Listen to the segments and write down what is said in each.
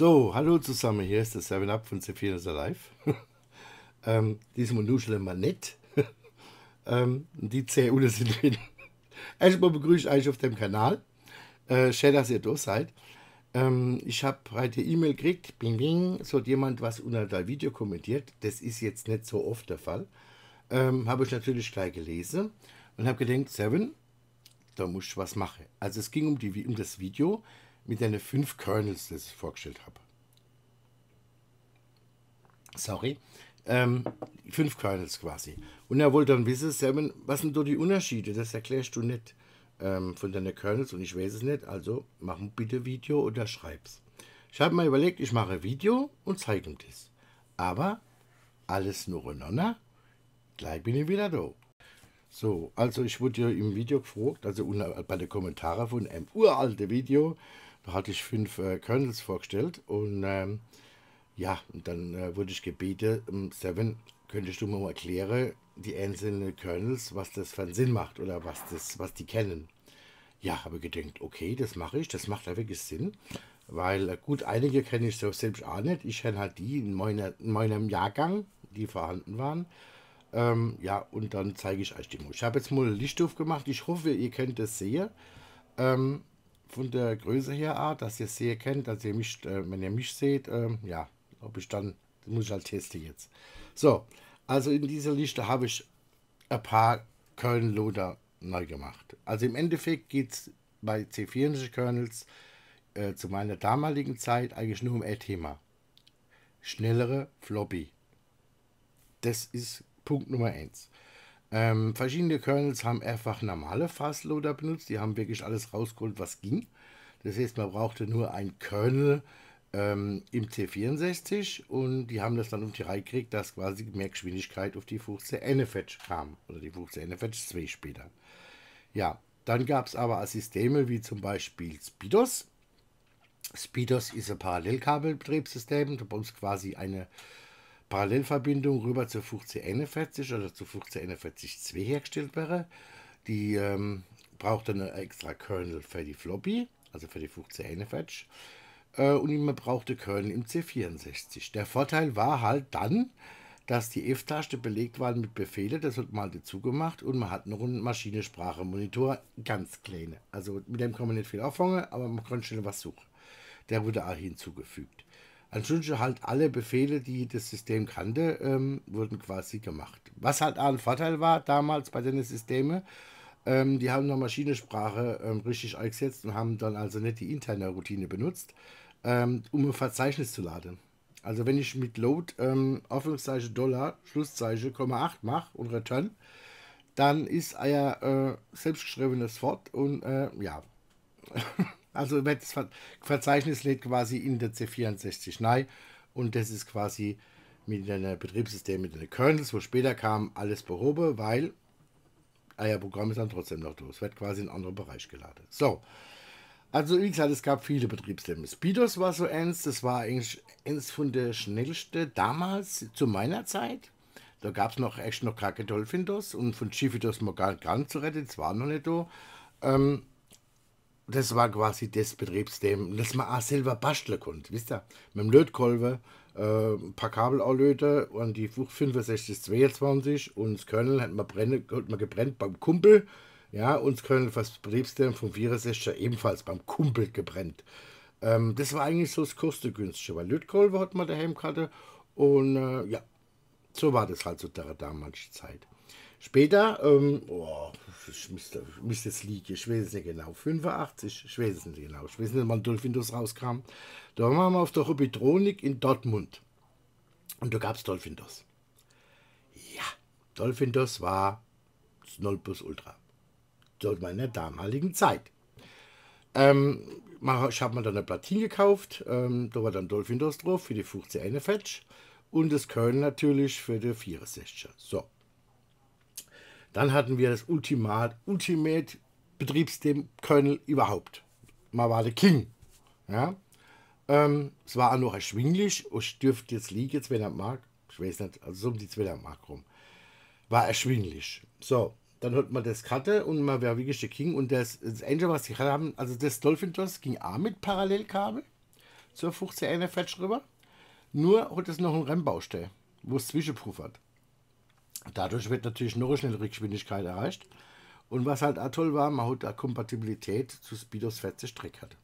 So, hallo zusammen, hier ist der 7-Up von Zephyrus Alive. ähm, diesmal nuscheln wir nett. ähm, die CU, unten sind drin. Erstmal begrüße ich euch auf dem Kanal. Äh, schön, dass ihr da seid. Ähm, ich habe heute E-Mail gekriegt, bing bing, so hat jemand was unter dein Video kommentiert. Das ist jetzt nicht so oft der Fall. Ähm, habe ich natürlich gleich gelesen und habe gedacht, Seven, da muss ich was machen. Also es ging um, die, um das Video, mit deinen fünf Kernels, das ich vorgestellt habe. Sorry. Ähm, fünf Kernels quasi. Und er wollte dann wissen, Simon, was sind da die Unterschiede? Das erklärst du nicht ähm, von deinen Kernels und ich weiß es nicht, also mach bitte Video oder schreib's. Ich habe mal überlegt, ich mache Video und zeige ihm das. Aber alles nur und nonna, gleich bin ich wieder da. So, also ich wurde ja im Video gefragt, also bei den Kommentaren von einem uralten Video, da hatte ich fünf äh, Kernels vorgestellt und ähm, ja, und dann äh, wurde ich gebeten, ähm, Seven, könntest du mir mal erklären, die einzelnen Kernels, was das für einen Sinn macht oder was, das, was die kennen. Ja, habe gedacht, okay, das mache ich, das macht da wirklich Sinn, weil äh, gut, einige kenne ich so selbst auch nicht. Ich kenne halt die in, meiner, in meinem Jahrgang, die vorhanden waren. Ähm, ja, und dann zeige ich euch die mal. Ich habe jetzt mal Licht aufgemacht. Ich hoffe, ihr könnt das sehen. Ähm, von der Größe her auch, dass ihr es sehr kennt, dass ihr mich, äh, wenn ihr mich seht, äh, ja, ob ich dann, das muss ich halt testen jetzt. So, also in dieser Liste habe ich ein paar Kernel-Loader neu gemacht. Also im Endeffekt geht es bei C4-Kernels äh, zu meiner damaligen Zeit eigentlich nur um ein Thema. Schnellere Floppy. Das ist Punkt Nummer 1. Ähm, verschiedene Kernels haben einfach normale Fastloader benutzt. Die haben wirklich alles rausgeholt, was ging. Das heißt, man brauchte nur ein Kernel ähm, im C64 und die haben das dann um die Reihe gekriegt, dass quasi mehr Geschwindigkeit auf die 15 NFH kam. Oder die 15 NFH 2 später. Ja, dann gab es aber Systeme wie zum Beispiel Speedos. Speedos ist ein Parallelkabelbetriebssystem. Da bei uns quasi eine Parallelverbindung rüber zur 1541 oder zur 1541-2 hergestellt wäre. Die ähm, braucht dann einen extra Kernel für die Floppy, also für die 1541. Äh, und man brauchte Kernel im C64. Der Vorteil war halt dann, dass die F-Taste belegt war mit Befehle, das hat man halt dazu gemacht und man hat noch einen Maschinensprachemonitor, ganz kleine. Also mit dem kann man nicht viel auffangen, aber man kann schnell was suchen. Der wurde auch hinzugefügt. Ansonsten halt alle Befehle, die das System kannte, ähm, wurden quasi gemacht. Was halt auch ein Vorteil war damals bei den Systemen, ähm, die haben noch Maschinensprache ähm, richtig eingesetzt und haben dann also nicht die interne Routine benutzt, ähm, um ein Verzeichnis zu laden. Also wenn ich mit Load ähm, Anführungszeichen Dollar, Schlusszeichen, Komma 8 mache und Return, dann ist euer äh, selbstgeschriebenes Wort und äh, ja. Also wird das Verzeichnis lädt quasi in der C64 nein und das ist quasi mit einem Betriebssystem, mit den Kernels, wo später kam, alles behoben, weil euer Programm ist dann trotzdem noch Es Wird quasi in einen anderen Bereich geladen. So. Also, wie gesagt, es gab viele Betriebssysteme. Speedos war so eins, das war eigentlich eins von der schnellsten damals zu meiner Zeit. Da gab es noch echt noch Dolphin-DOS und von Chifidos mal gar, gar nicht zu retten, das war noch nicht da. Ähm, das war quasi das Betriebssystem, das man auch selber basteln konnte, wisst ihr? Mit dem Lötkolben, äh, ein paar Kabel anlöten und die 6522 und das Kernel hat man, brennen, hat man gebrennt beim Kumpel, ja, und das Kernel fürs Betriebssystem vom 64 ebenfalls beim Kumpel gebrennt. Ähm, das war eigentlich so das kostengünstige, weil Lötkolben hat man daheim gehabt und äh, ja, so war das halt zu so der damaligen Zeit. Später, ähm, oh, ich müsste, müsste es liegen, ich weiß es nicht genau, 85, ich weiß es nicht genau, ich weiß nicht, wann Dolphindus rauskam. Da waren wir auf der Hobbitronik in Dortmund und da gab es Dolphindus. Ja, Dolphindus war das Nullbus Ultra, in meiner damaligen Zeit. Ähm, ich habe mir dann eine Platine gekauft, ähm, da war dann Dolphindus drauf für die 50 Fetch und das Köln natürlich für die 64er. So, dann hatten wir das Ultimat, Ultimate Betriebssystem Kernel überhaupt. Man war der King. Ja? Ähm, es war auch noch erschwinglich. Ich oh, dürfte jetzt liegen, 200 Mark. Ich weiß nicht, also so um die 200 Mark rum. War erschwinglich. So, dann hat man das Karte und man war wirklich der King. Und das, das Angel, was sie gerade haben, also das Dolphin DOS ging auch mit Parallelkabel zur 15 NFH rüber. Nur hat es noch einen ram wo es Zwischenproof hat. Dadurch wird natürlich noch eine schnellere Geschwindigkeit erreicht. Und was halt auch toll war, man hat eine Kompatibilität zu Speedos 40 Streck hat.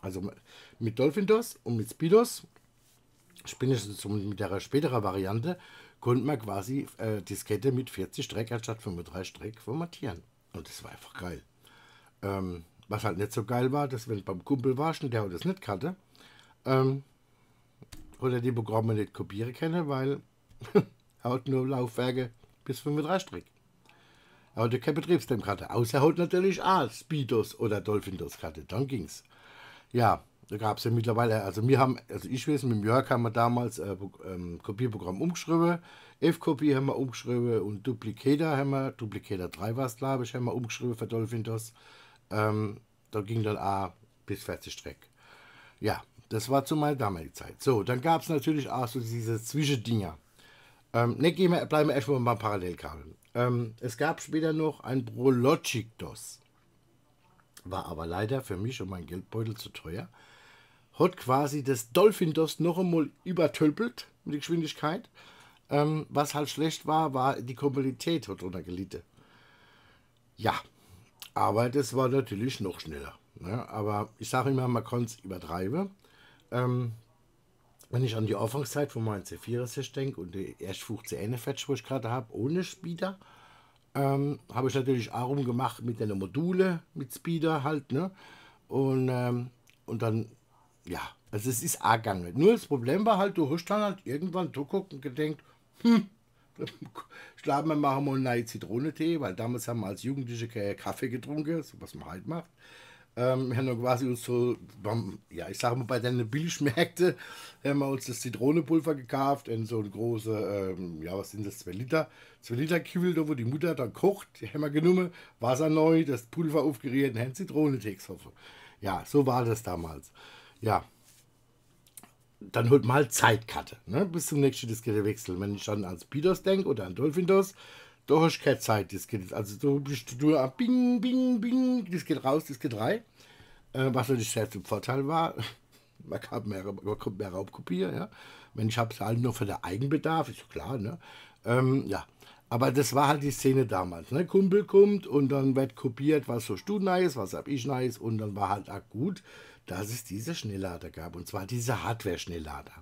Also mit Dolphin DOS und mit Speedos, spätestens mit der späteren Variante, konnte man quasi äh, Diskette mit 40 Streck anstatt 35 Streck formatieren. Und das war einfach geil. Ähm, was halt nicht so geil war, dass wenn beim Kumpel warst und der das nicht hatte, ähm, oder die Programme nicht kopieren kenne, weil Er hat nur Laufwerke bis 35 Strick. Er hatte keine Betriebstemkarte. Außer er hat natürlich auch Speedos oder Dolphindos-Karte. Dann ging's. Ja, da gab es ja mittlerweile, also wir haben, also ich weiß, mit Jörg haben wir damals ein äh, ähm, Kopierprogramm umgeschrieben, F-Kopie haben wir umgeschrieben und Duplicator haben wir, Duplicator 3 war es glaube ich, haben wir umgeschrieben für Dolphindos. Ähm, da ging dann auch bis 40 Streck. Ja, das war zu meiner damaligen Zeit. So, dann gab es natürlich auch so diese Zwischendinger. Ähm, ne, gehen wir, bleiben wir erstmal beim Parallelkabel. Ähm, es gab später noch ein Prologic-DOS. War aber leider für mich und mein Geldbeutel zu teuer. Hat quasi das Dolphin-DOS noch einmal übertölpelt mit der Geschwindigkeit. Ähm, was halt schlecht war, war die Komplexität hat gelitten. Ja, aber das war natürlich noch schneller. Ne? Aber ich sage immer, man kann es übertreiben. Ähm, wenn ich an die Anfangszeit von meinem C4 denke und die erste 15 Endeffekte, die ich gerade habe, ohne Speeder, ähm, habe ich natürlich auch rumgemacht mit den Module, mit Speeder halt, ne? Und, ähm, und dann, ja, also es ist auch gegangen. Nur das Problem war halt, du hast dann halt irgendwann zuguckt und gedacht, hm, ich glaube, wir machen mal einen neuen Zitronentee, weil damals haben wir als Jugendliche Kaffee getrunken, so was man halt macht ähm, haben wir quasi uns so, ja, ich sag mal, bei den Billigmärkten haben wir uns das Zitronenpulver gekauft in so eine große, ähm, ja, was sind das, 2 Liter, 2 Liter Kübel, da wo die Mutter dann kocht, die haben wir genommen, Wasser neu, das Pulver aufgeriert und haben Zitronentext hoffe. Ja, so war das damals. Ja. Dann holt mal Zeitkarte, ne? bis zum nächsten Diskette wechseln. Wenn ich dann ans Pidos denke oder an Dolphindos, da hast du keine Zeit, das geht. Also du bist nur am Bing, Bing, Bing, das geht raus, das geht rein. Äh, was natürlich sehr zum Vorteil war. Man, kann mehr, man mehr Raubkopie, ja. Mensch, ich habe es halt nur für den Eigenbedarf, ist klar, ne? Ähm, ja. Aber das war halt die Szene damals. Ne? Kumpel kommt und dann wird kopiert, was so du nice, was hab ich nice. Und dann war halt auch gut, dass es diese Schnelllader gab. Und zwar diese Hardware-Schnelllader.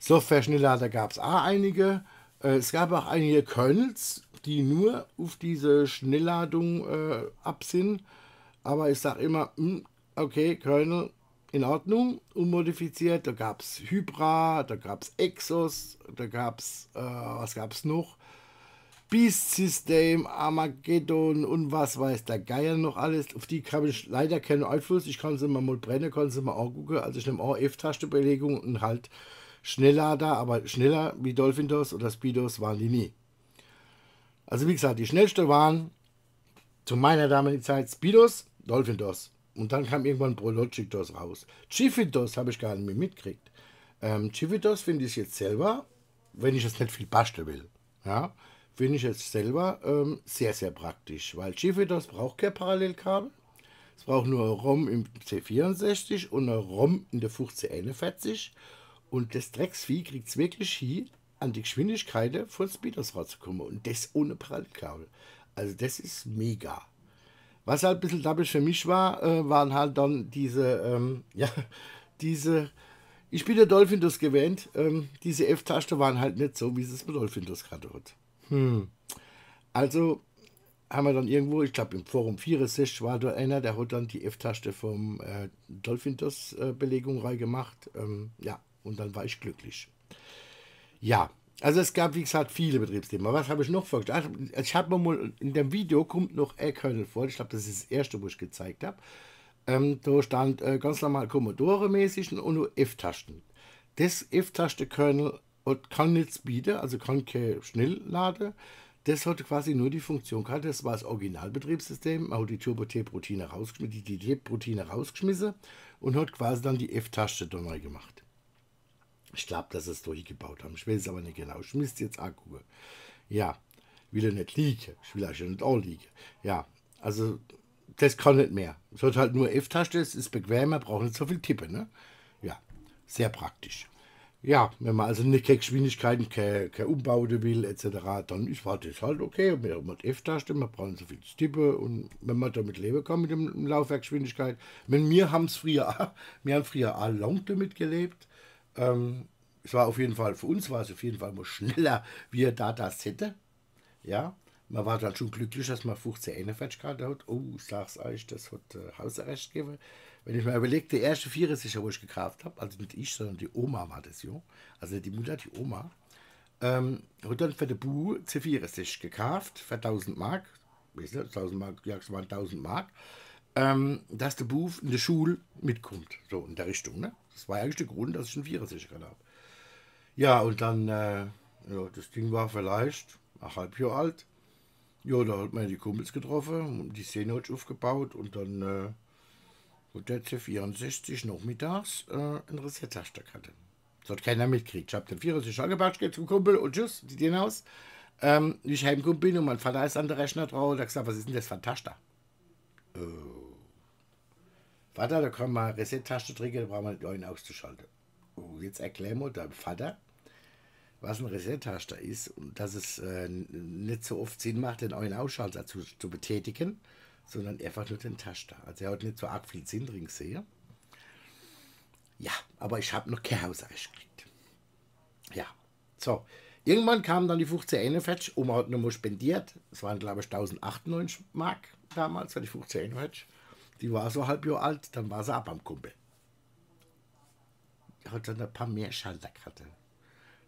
Software-Schnelllader gab es auch einige. Äh, es gab auch einige Kernels, die nur auf diese Schnellladung äh, ab sind. Aber ich sage immer, mh, hm, okay, Kernel in Ordnung, unmodifiziert. Da gab es Hybra, da gab es Exos, da gab es, äh, was gab es noch? Beast System, Armageddon und was weiß der Geier noch alles. Auf die habe ich leider keinen Einfluss. Ich kann sie mal mal brennen, kann sie mal auch gucken. Also ich nehme auch F-Taste-Belegung und halt Schnelllader, aber schneller wie Dolphin DOS oder Speedos waren die nie. Also wie gesagt, die schnellste waren zu meiner damaligen Zeit Speedos, Dolphin DOS. Und dann kam irgendwann Prologic DOS raus. Chifitos habe ich gar nicht mehr mitgekriegt. Ähm, Chifitos finde ich jetzt selber, wenn ich jetzt nicht viel basteln will, ja, finde ich jetzt selber ähm, sehr, sehr praktisch. Weil Chifitos braucht kein Parallelkabel. Es braucht nur eine ROM im C64 und eine ROM in der 1541. Und das Drecksvieh kriegt es wirklich hin, an die Geschwindigkeit von Speeders rauszukommen Und das ohne Parallelkabel. Also das ist mega. Was halt ein bisschen doppelt für mich war, äh, waren halt dann diese, ähm, ja, diese, ich bin der Dolphindus gewähnt, ähm, diese F-Taste waren halt nicht so, wie es mit Dolphin Dolphindus gerade hat. Hm. Also haben wir dann irgendwo, ich glaube im Forum 64 war da einer, der hat dann die F-Taste vom äh, dos äh, belegung äh, reingemacht. Ähm, ja, und dann war ich glücklich. Ja, also es gab, wie gesagt, viele Betriebsthemen. Was habe ich noch vorgestellt? Also, ich habe mal, in dem Video kommt noch Air Kernel vor. Ich glaube, das ist das erste, wo ich gezeigt habe. Ähm, da stand äh, ganz normal Commodore-mäßig und nur F-Tasten. Das F-Taste-Kernel kann nichts bieten, also kann kein Schnellladen. Das hat quasi nur die Funktion gehabt, das war das Originalbetriebssystem, man hat die Turbo-T-Proteine rausgeschmissen, die T-Proteine rausgeschmissen und hat quasi dann die F-Taste neu gemacht. Ich glaube, dass sie es durchgebaut haben. Ich weiß es aber nicht genau. Ich müsste jetzt angucken. Ja, will er nicht liegen. Ich will auch nicht auch liegen. Ja, also das kann nicht mehr. Es hat halt nur F-Taste, es ist bequemer, braucht nicht so viel tippen. Ne? Ja, sehr praktisch. Ja, wenn man also nicht keine Geschwindigkeiten, keine, keine Umbaute will, etc., dann ist das halt, halt okay. Man hat F-Taste, man braucht nicht so viel tippen und wenn man damit leben kann mit dem Laufwerkgeschwindigkeit. Mit mir haben es früher, wir haben früher auch lang damit gelebt ähm, es war auf jeden Fall, für uns war es auf jeden Fall mal schneller, wie er da das hätte. Ja, man war dann schon glücklich, dass man 15 41 Grad hat. Oh, ich sag's euch, das hat äh, Hausarrest gegeben. Wenn ich mir überlege, der erste Vierersicher, wo ich gekauft habe, also nicht ich, sondern die Oma war das, ja. Also die Mutter, die Oma, ähm, hat dann für den Bu C64 gekauft, für 1000 Mark. Weißt du, 1000 Mark, ja, es waren 1000 Mark ähm, dass der Buf in der Schule mitkommt. So in der Richtung. Ne? Das war eigentlich der Grund, dass ich einen Vierersicher habe. Ja, und dann, äh, ja, das Ding war vielleicht ein halb Jahr alt. Ja, da hat man die Kumpels getroffen und die Szene hat aufgebaut und dann äh, hat der C64 nachmittags äh, einen reset hatte. Das hat keiner mitgekriegt. Ich habe den 64 angepackt, gehe zum Kumpel und tschüss, die gehen aus. Ähm, ich heimgekommen bin und mein Vater ist an der Rechner drauf und hat gesagt, was ist denn das für ein Taster? Äh, Vater, da können wir Reset-Taste drücken, da brauchen wir nicht einen auszuschalten. Und jetzt erklären wir deinem Vater, was ein Reset-Taster ist und dass es äh, nicht so oft Sinn macht, den neuen Ausschalter zu, zu, betätigen, sondern einfach nur den Taster. Also er hat nicht so arg viel Sinn drin gesehen. Ja, aber ich habe noch kein Haus gekriegt. Ja, so. Irgendwann kamen dann die 1541, Oma hat nochmal spendiert. Es waren, glaube ich, 1098 Mark damals, weil die 1541. Die war so halb Jahr alt, dann war sie ab am Kumpel. Die Hat dann ein paar mehr Schalter gehabt.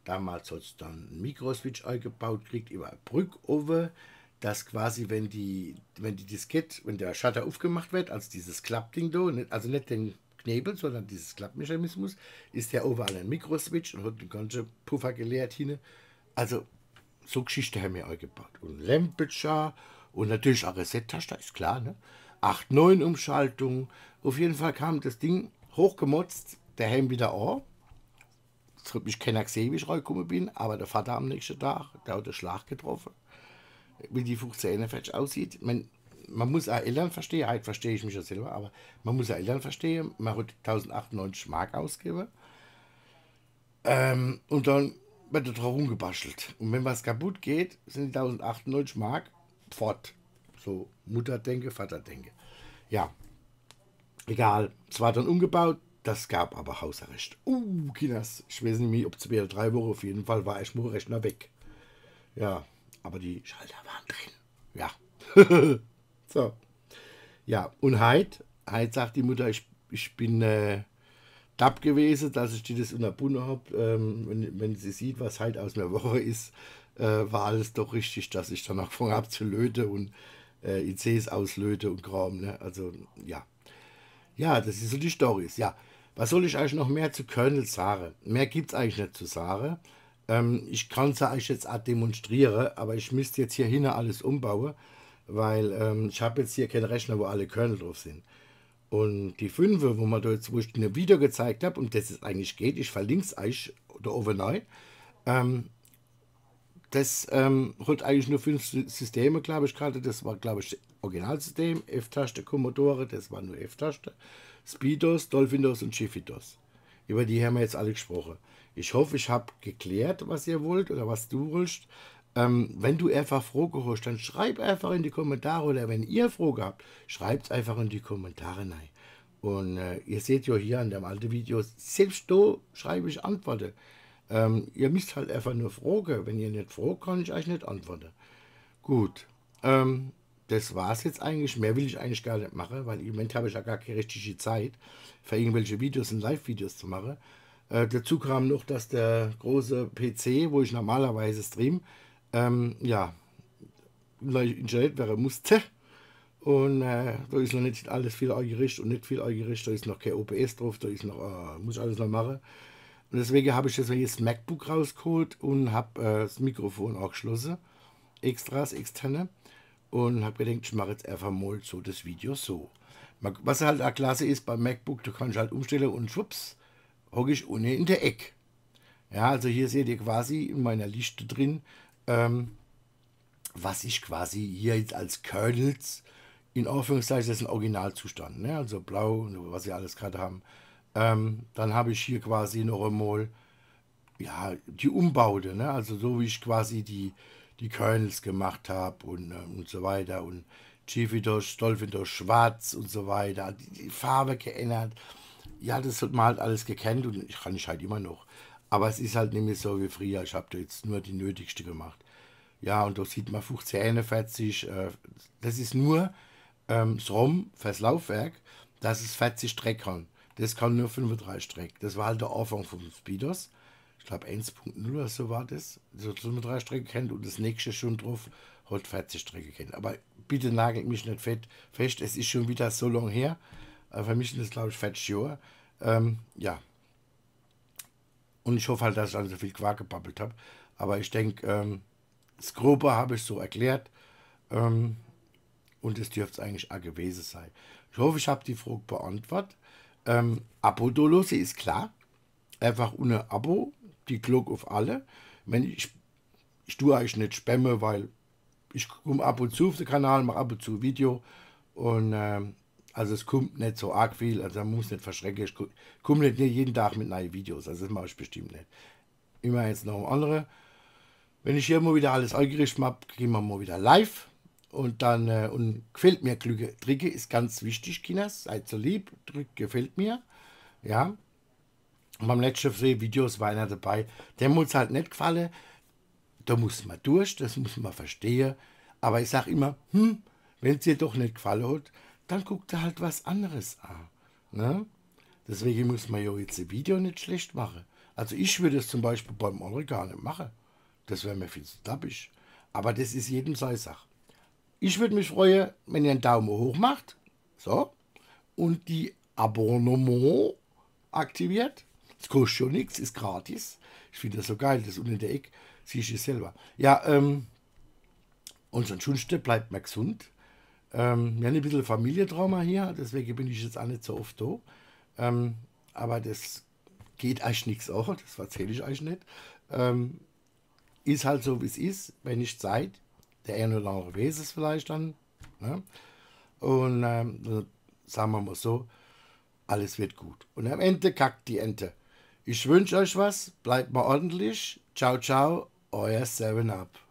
Damals hat sie dann einen Mikroswitch eingebaut, kriegt über eine Brückowe, dass quasi, wenn die, wenn die Diskette, wenn der Schalter aufgemacht wird, als dieses Klappding da, also nicht den Knebel, sondern dieses Klappmechanismus, ist der overall ein Mikroswitch und hat den ganzen Puffer geleert hin. Also so Geschichte haben wir eingebaut. Und Lampetscher und natürlich auch Reset-Taste, ist klar, ne? 8-9 Umschaltung. Auf jeden Fall kam das Ding hochgemotzt, der Helm wieder an. Es hat mich keiner gesehen, wie ich reingekommen bin, aber der Vater am nächsten Tag, der hat den Schlag getroffen. Wie die 15 fetch aussieht. Man, man muss auch Eltern verstehen, heute verstehe ich mich ja selber, aber man muss auch Eltern verstehen, man hat 1098 Mark ausgegeben. Ähm, und dann wird da drauf rumgebaschelt. Und wenn was kaputt geht, sind die 1098 Mark fort. So Mutter denke, Vater denke. Ja, egal. Es war dann umgebaut, das gab aber Hausarrest. Uh, Kinas, ich weiß nicht mehr, ob zwei oder drei Wochen, auf jeden Fall war ich nur Rechner weg. Ja, aber die Schalter waren drin. Ja. so. Ja, und Heid, Heid sagt die Mutter, ich, ich bin äh, dab gewesen, dass ich dir das unterbunden habe. Ähm, wenn, wenn sie sieht, was Heid aus einer Woche ist, äh, war alles doch richtig, dass ich dann angefangen habe zu löten und äh, ICs auslöte und Kram. Ne? Also ja. Ja, das ist so die Storys. Ja, was soll ich eigentlich noch mehr zu Colonel sagen? Mehr gibt es eigentlich nicht zu sagen. Ähm, ich kann es ja euch jetzt auch demonstrieren, aber ich müsste jetzt hier hinten alles umbauen, weil ähm, ich habe jetzt hier keinen Rechner, wo alle Kernel drauf sind. Und die fünf, wo, man da jetzt, wo ich ein Video gezeigt habe, und das es eigentlich geht, ich verlinke es euch da oben neu. Ähm, das ähm, hat eigentlich nur fünf Systeme, glaube ich, gerade. Das war, glaube ich, das Originalsystem. F-Taste, Commodore, das war nur F-Taste. Speedos, Dolphinos und Chiffidos. Über die haben wir jetzt alle gesprochen. Ich hoffe, ich habe geklärt, was ihr wollt oder was du willst. Ähm, wenn du einfach Fragen hast, dann schreib einfach in die Kommentare oder wenn ihr Fragen habt, schreibt einfach in die Kommentare rein. Und äh, ihr seht ja hier an dem alten Video, selbst da schreibe ich Antworten. Ähm, ihr müsst halt einfach nur fragen. Wenn ihr nicht fragt, kann ich euch nicht antworten. Gut, ähm, das war's jetzt eigentlich. Mehr will ich eigentlich gar nicht machen, weil im Moment habe ich ja gar keine richtige Zeit, für irgendwelche Videos und Live-Videos zu machen. Äh, dazu kam noch, dass der große PC, wo ich normalerweise stream, ähm, ja, installiert wäre musste. Und äh, da ist noch nicht alles viel eingerichtet und nicht viel eingerichtet. Da ist noch kein OBS drauf, da ist noch, äh, muss ich alles noch machen. Und deswegen habe ich deswegen das MacBook rausgeholt und habe äh, das Mikrofon auch geschlossen. Extras, externe. Und habe gedacht, ich mache jetzt einfach mal so das Video so. Was halt auch klasse ist beim MacBook, du kannst halt umstellen und schwupps, hocke ich ohne in der Eck. Ja, also hier seht ihr quasi in meiner Liste drin, ähm, was ich quasi hier jetzt als Kernels, in Anführungszeichen, das ist ein Originalzustand. Ne? Also blau, was wir alles gerade haben, ähm, dann habe ich hier quasi noch einmal ja, die Umbaute, ne? also so wie ich quasi die, die Kernels gemacht habe und, ähm, und so weiter und Chiefito, Stolfito, Schwarz und so weiter, die, die, Farbe geändert. Ja, das hat man halt alles gekannt und ich kann ich halt immer noch. Aber es ist halt nicht mehr so wie früher. Ich habe da jetzt nur die nötigste gemacht. Ja, und da sieht man 1541. Äh, das ist nur ähm, das ROM fürs Laufwerk, dass es 40 kann. Das kann nur 35 Strecken. Das war halt der Anfang vom Speeders. Ich glaube 1.0 oder so war das. So 35 Strecken kennt und das nächste schon drauf hat 40 Strecken kennt. Aber bitte nagelt mich nicht fett, fest. Es ist schon wieder so lang her. Äh, für mich ist das glaube ich 40 Jahre. Ähm, ja. Und ich hoffe halt, dass ich dann so viel Quark gebabbelt habe. Aber ich denke, ähm, das Grobe habe ich so erklärt. Ähm, und es dürfte es eigentlich auch gewesen sein. Ich hoffe, ich habe die Frage beantwortet. Ähm, Abo-Dolosi ist klar. Einfach ohne Abo, die Glück auf alle. Wenn ich, ich tue eigentlich nicht Spamme, weil ich komme ab und zu auf den Kanal, mache ab und zu Video. Und ähm, also es kommt nicht so arg viel, also man muss nicht verschrecken. Ich komme nicht jeden Tag mit neuen Videos, also das mache ich bestimmt nicht. Immer jetzt noch andere. Wenn ich hier mal wieder alles eingerichtet habe, gehen wir mal wieder live. Und dann äh, und gefällt mir Glücke. Drücke ist ganz wichtig, Kinas. Seid so lieb, drückt gefällt mir. Ja. Und beim letzten Videos war einer dabei, der muss halt nicht gefallen. Da muss man durch, das muss man verstehen. Aber ich sage immer, hm, wenn es dir doch nicht gefallen hat, dann guckt er halt was anderes an. Ne? Deswegen muss man ja jetzt ein Video nicht schlecht machen. Also ich würde es zum Beispiel beim anderen gar nicht machen. Das wäre mir viel zu tappig. Aber das ist jedem seine Sache. Ich würde mich freuen, wenn ihr einen Daumen hoch macht. So. Und die Abonnement aktiviert. Das kostet schon nichts, ist gratis. Ich finde das so geil, das unten in der Ecke. Siehst du selber. Ja, ähm, und sonst schönste bleibt mir gesund. Ähm, wir haben ein bisschen Familientrauma hier, deswegen bin ich jetzt auch nicht so oft da. Ähm, aber das geht eigentlich nichts auch, das erzähle ich euch nicht. Ähm, ist halt so, wie es ist. Wenn ich Zeit, der eine oder andere weiß es vielleicht dann. Ne? Und ähm, also, sagen wir mal so, alles wird gut. Und am Ende kackt die Ente. Ich wünsche euch was, bleibt mal ordentlich. Ciao, ciao, euer 7 Up.